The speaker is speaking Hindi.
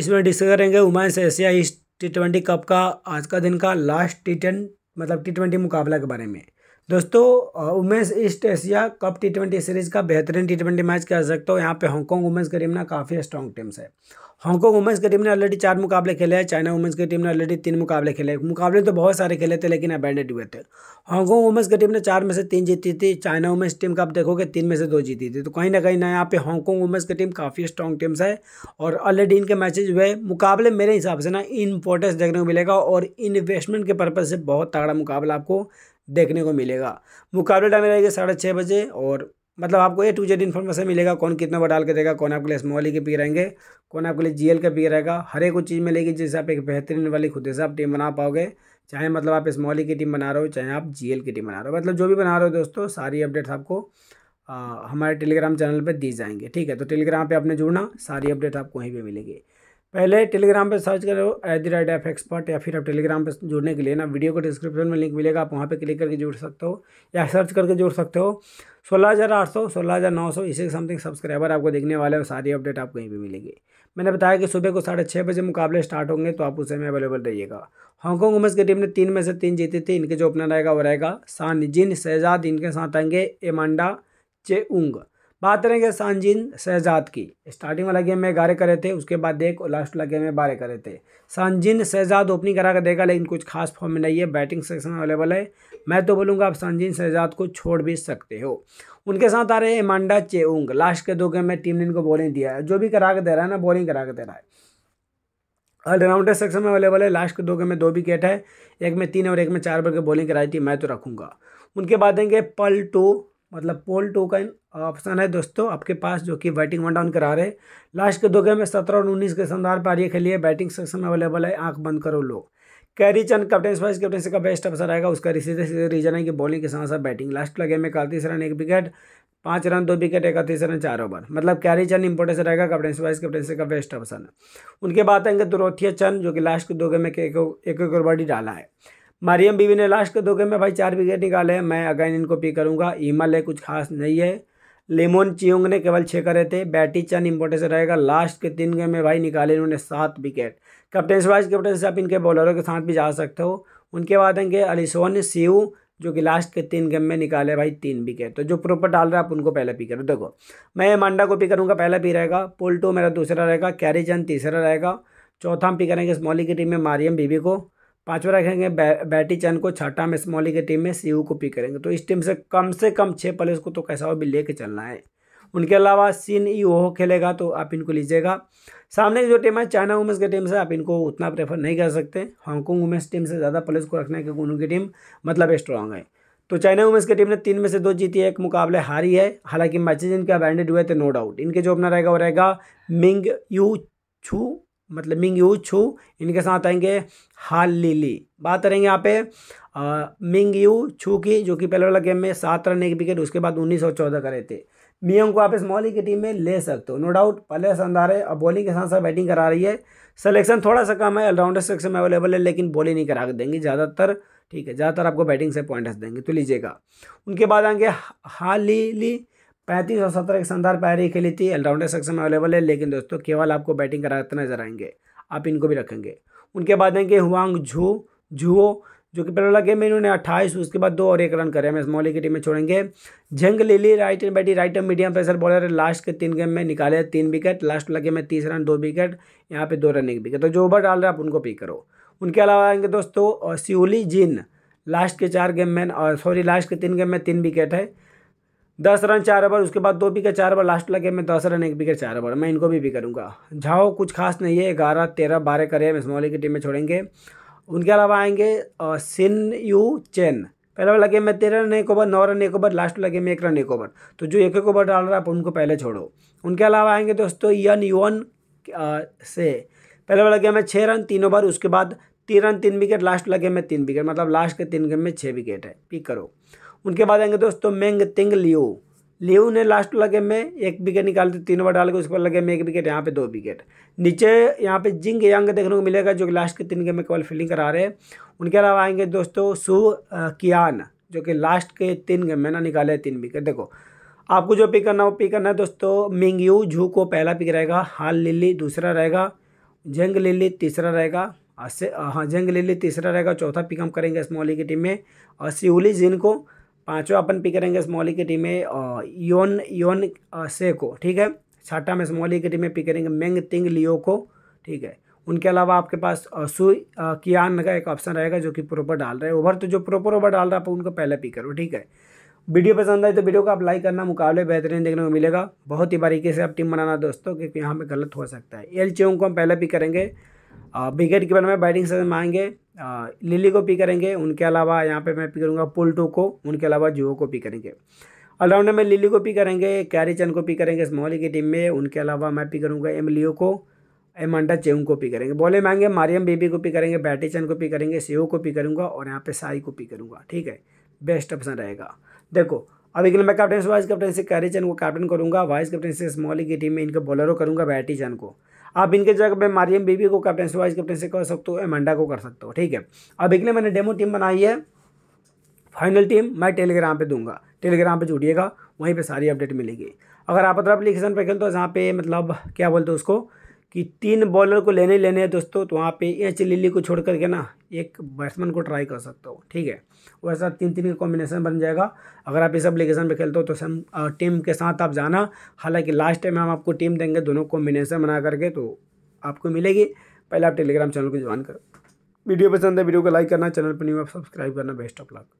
इसमें डिस्कस करेंगे women's Asia T twenty cup का आज का दिन का लास्ट टी टेन मतलब टी ट्वेंटी मुकाबला के बारे में दोस्तों women's east Asia cup T twenty series का बेहतरीन टी ट्वेंटी मैच कह सकते हो यहाँ पे हांगकॉन्ग वुमेंस की टीम ना काफ़ी स्ट्रॉन्ग टीम्स है हांगकॉन्ग वुमेंस की टीम ने ऑलरेडी चार मुकाबले खेले हैं चाइना वुमेंस की टीम ने ऑलरेडी तीन मुकाबले खेले मुकाबले तो बहुत सारे खेले थे लेकिन अबैंडेड हुए थे हांगकॉन्ग वुमेंस की टीम ने चार में से तीन जीती थी चाइना वुमेंस टीम का आप देखोगे तीन में से दो जीती थी तो कहीं ना कहीं ना यहाँ पे हांगकॉन्ग वुमेंस की टीम काफ़ी स्ट्रॉन्ग टीम्स है और ऑलरेडी इनके मैचेज हुए मुकाबले मेरे हिसाब से ना इम्पोर्टेंस देखने को मिलेगा और इन्वेस्टमेंट के पर्पज़ से बहुत तगड़ा मुकाबला आपको देखने को मिलेगा मुकाबला टाइम रहेगा साढ़े छः बजे और मतलब आपको ए टू जेड इन्फॉर्मेशन मिलेगा कौन कितना बड़ा डाल के देगा कौन आपके लिए स्मॉल के पी रहेंगे कौन आपके लिए जीएल का पी रहेगा हर एक चीज़ मिलेगी जिससे आप एक बेहतरीन वाली खुद से आप टीम बना पाओगे चाहे मतलब आप स्मॉल की टीम बना रहे हो चाहे आप जी की टीम बना रहे हो मतलब जो भी बना रहे हो दोस्तों सारी अपडेट्स आपको हमारे टेलीग्राम चैनल पर दी जाएंगे ठीक है तो टेलीग्राम पर आपने जुड़ना सारी अपडेट आपको वहीं पर मिलेगी पहले टेलीग्राम पे सर्च करो at the rate F expert या फिर आप टेलीग्राम पे जुड़ने के लिए ना वीडियो को डिस्क्रिप्शन में लिंक मिलेगा आप वहाँ पे क्लिक करके जुड़ सकते हो या सर्च करके जुड़ सकते हो सोलह हज़ार आठ सौ सोलह हज़ार नौ सौ इसी समथिंग सब्सक्राइबर आपको देखने वाले और सारी अपडेट आपको कहीं भी मिलेगी मैंने बताया कि सुबह को साढ़े छः बजे मुकाबले स्टार्ट होंगे तो आप उस समय अवेलेबल रहिएगा हांगकॉन्ग वुमेंस की टीम ने तीन में से तीन जीती थी इनके जो ओपनर रहेगा वो रहेगा सान जिन शहजाद इनके साथ आएंगे एमांडा चे उंग बात करेंगे सानजीन शहजाद की स्टार्टिंग वाला गेम में ग्यारह करे थे उसके बाद देख और लास्ट वाला गेम में बारह करे थे सानजीन शहजाद ओपनिंग करा कर देगा लेकिन कुछ खास फॉर्म में नहीं है बैटिंग सेक्शन अवेलेबल है मैं तो बोलूँगा आप सानजीन शहजाद को छोड़ भी सकते हो उनके साथ आ रहे हैं एमांडा चेउंग लास्ट के दो गेम में टीम ने इनको बॉलिंग दिया है जो भी करा के दे रहा है ना बॉलिंग करा के दे रहा है ऑलराउंडर सेक्शन में अवेलेबल है लास्ट के दो गेम में दो विकेट है एक में तीन और एक में चार बल के बॉलिंग कराई थी मैं तो रखूँगा उनके बाद देंगे पल टू मतलब पोल टू का ऑप्शन है दोस्तों आपके पास जो कि बैटिंग वन डाउन करा रहे लास्ट के दो गेम में सत्रह और उन्नीस के शानदार पारी खेली है बैटिंग सेक्शन में अवेलेबल है आंख बंद करो लोग Kary Chan captain vice captaincy का बेस्ट ऑप्शन रहेगा उसका सीधे सीधे रीजन है कि बॉलिंग के साथ साथ बैटिंग लास्ट का गेम में इकतीस रन एक विकेट पाँच रन दो विकेट इकतीस रन चार ओवर मतलब कैरी चंद इंपोर्टेंस रहेगा कैप्टन वाइस कैप्टनसी का बेस्ट ऑप्शन है उनके बाद आएंगे तुरोथिया चंद जो कि लास्ट के दो गेम में एक एक ओवर बॉडी डाला है मरियम बीवी ने लास्ट के धोखे में भाई चार विकेट निकाले हैं मैं अगेन इनको पी करूँगा ईमल है कुछ खास नहीं है लेमोन चियोंग ने केवल छः करे थे बैटी चंद इम्पोर्टेंस रहेगा लास्ट के तीन गेम में भाई निकाले इन्होंने सात विकेट कैप्टन वाइज कैप्टन से आप इनके बॉलरों के साथ भी जा सकते हो उनके बाद आएंगे अलिसोन सीयू जो कि लास्ट के तीन गेम में निकाले भाई तीन विकेट तो जो प्रॉपर डाल रहा है आप उनको पहले पी करो देखो मैं मांडा को पी करूँगा पहला पी रहेगा पोल्टो मेरा दूसरा रहेगा कैरी चंद तीसरा रहेगा चौथा हम पी करेंगे स्मॉली की टीम में मारियम बीबी को पांचवा रखेंगे बै, बैटी चैन को छठा में स्मॉली की टीम में सीयू को पिक करेंगे तो इस टीम से कम से कम छः प्लेयर्स को तो कैसा हो भी लेके चलना है उनके अलावा सीन ई हो खेलेगा तो आप इनको लीजिएगा सामने की जो टीम है चाइना वुमेंस की टीम से आप इनको उतना प्रेफर नहीं कर सकते हांगकॉन्ग वुमेंस टीम से ज़्यादा प्लेयर्स को रखने के क्योंकि उनकी टीम मतलब स्ट्रांग है तो चाइना वुमेंस की टीम ने तीन में से दो जीती है एक मुकाबले हारी है हालांकि मैचेज इनके अबैंडेड हुए थे नो डाउट इनके जो अपना रहेगा वो रहेगा मिंग यू छू मतलब मिंग यू छू इनके साथ आएंगे हाल लीली बात करेंगे यहाँ पे आ, मिंग यू छू की जो कि पहले वाला गेम में सात रन एक विकेट उसके बाद उन्नीस सौ चौदह करे थे मियंग को आप इस मौली की टीम में ले सकते हो नो डाउट पहले शानदार है और बॉलिंग के साथ साथ बैटिंग करा रही है सलेक्शन थोड़ा सा कम है ऑलराउंडर में अवेलेबल है लेकिन बॉलिंग नहीं करा देंगे ज़्यादातर ठीक है ज़्यादातर आपको बैटिंग से पॉइंट्स देंगे तो लीजिएगा उनके बाद आएंगे हाली ली पैंतीस और सत्रह की शानदार पैरी खेली थी ऑलराउंडर सेक्शन में अवेलेबल है लेकिन दोस्तों केवल आपको बैटिंग कराते नजर आएंगे आप इनको भी रखेंगे उनके बाद आएंगे हुआंग झू झुओ जो कि पहला गेम में इन्होंने अट्ठाईस उसके बाद दो और एक रन करे इस मोली की टीम में छोड़ेंगे Zhang Lili right hand batter right hand medium pacer bowler last के तीन गेम में निकाले तीन विकेट लास्ट वाला गेम में तीस रन दो विकेट यहाँ पे दो रन एक विकेट तो जो ओवर डाल रहे आप उनको पिक करो उनके अलावा आएंगे दोस्तों सियोली जिन लास्ट के चार गेम में और सॉरी लास्ट के तीन गेम में तीन विकेट है दस रन चार ओवर उसके बाद दो विकेट चार ओवर लास्ट लगे में दस रन एक विकेट चार ओवर मैं इनको भी भी करूँगा झाओ कुछ खास नहीं है ग्यारह तेरह बारह करे हम स्मॉली की टीम में छोड़ेंगे उनके अलावा आएंगे सिन यू चेन पहले ओवर लगे में तेरह रन एक ओवर नौ रन एक ओवर लास्ट लगे मैं में एक रन एक ओवर तो जो एक एक ओवर डाल रहा है आप उनको पहले छोड़ो उनके अलावा आएंगे दोस्तों यन यून से पहले ओवर लगे में छः रन तीन ओवर उसके बाद तीन रन तीन विकेट लास्ट लगे मैं में तीन विकेट मतलब लास्ट के तीन गेम में छः विकेट है पिक करो उनके बाद आएंगे दोस्तों मेंग तिंग लियो लियो ने लास्ट लगे में एक विकेट निकाल दी तीन ओवर डाल के उसके बाद लगे में एक विकेट यहाँ पे दो विकेट नीचे यहाँ पे जिंग यांग देखने को मिलेगा जो कि लास्ट के तीन गेम में केवल फील्डिंग करा रहे हैं उनके अलावा आएंगे दोस्तों सु कियान जो कि लास्ट के तीन गेम में ना निकाले तीन विकेट देखो आपको जो पिक करना है वो पिक करना है दोस्तों मिंग यू झू को पहला पिक रहेगा हाल लिली दूसरा रहेगा जंग लिली तीसरा रहेगा से हाँ जंग लिली तीसरा रहेगा चौथा पिक हम करेंगे स्मॉली की टीम में और सिउली जिनको पाँचवा अपन पिक करेंगे स्मॉली की टीम में योन योन से को ठीक है छठा में स्मॉली की टीम में पिक करेंगे मेंग तिंग लियो को ठीक है उनके अलावा आपके पास सु कियान का एक ऑप्शन रहेगा जो कि प्रॉपर डाल रहे हैं ओवर तो जो प्रॉपर ओवर डाल रहा है आप उनको पहले पिक करो ठीक है वीडियो पसंद आए तो वीडियो को आप लाइक करना मुकाबले बेहतरीन देखने को मिलेगा बहुत ही बारीकी से आप टीम बनाना दोस्तों क्योंकि यहाँ पर गलत हो सकता है एल चेंग को हम पहले पिक करेंगे विकेट कीपर में बैटिंग सेशन में आएंगे लिली को पी करेंगे उनके अलावा यहाँ पे मैं पी करूँगा पुलटू को उनके अलावा जुओ को पी करेंगे ऑलराउंडर में लिली को पी करेंगे कैरी चंद को पी करेंगे स्मॉली की टीम में उनके अलावा मैं पी करूँगा एम लियो को अंडा चेउंग को पी करेंगे बॉलिंग में आएंगे मारियम बेबी को पी करेंगे बैटी चंद को पी करेंगे सेहो को पी करूँगा और यहाँ पे साई को पी करूँगा ठीक है बेस्ट ऑप्शन रहेगा देखो के लिए मैं कैप्टन वाइस कैप्टन से कैरी चंद को कैप्टन करूँगा वाइस कैप्टन से स्मॉली की टीम में इनके बॉलरों करूँगा बैटी चंद को आप इनके जगह पे मारियम बीबी को कैप्टन से वाइस कैप्टन से कर सकते हो एमंडा को कर सकते हो ठीक है अब एक मैंने डेमो टीम बनाई है फाइनल टीम मैं टेलीग्राम पे दूंगा टेलीग्राम पे जुड़िएगा वहीं पे सारी अपडेट मिलेगी अगर आप अदर एप्लीकेशन पर खेलते हो जहाँ पे मतलब क्या बोलते हो उसको कि तीन बॉलर को लेने लेने हैं दोस्तों तो वहाँ पे एच लिली को छोड़ करके ना एक बैट्समैन को ट्राई कर सकते हो ठीक है वैसा तीन तीन का कॉम्बिनेशन बन जाएगा अगर आप इस एप्लीकेशन पे खेलते हो तो सम टीम के साथ आप जाना हालांकि लास्ट टाइम हम आपको टीम देंगे दोनों कॉम्बिनेशन बना करके तो आपको मिलेगी पहले आप टेलीग्राम चैनल को ज्वाइन करो वीडियो पसंद है वीडियो को लाइक करना चैनल पर नहीं आप सब्सक्राइब करना बेस्ट ऑफ लक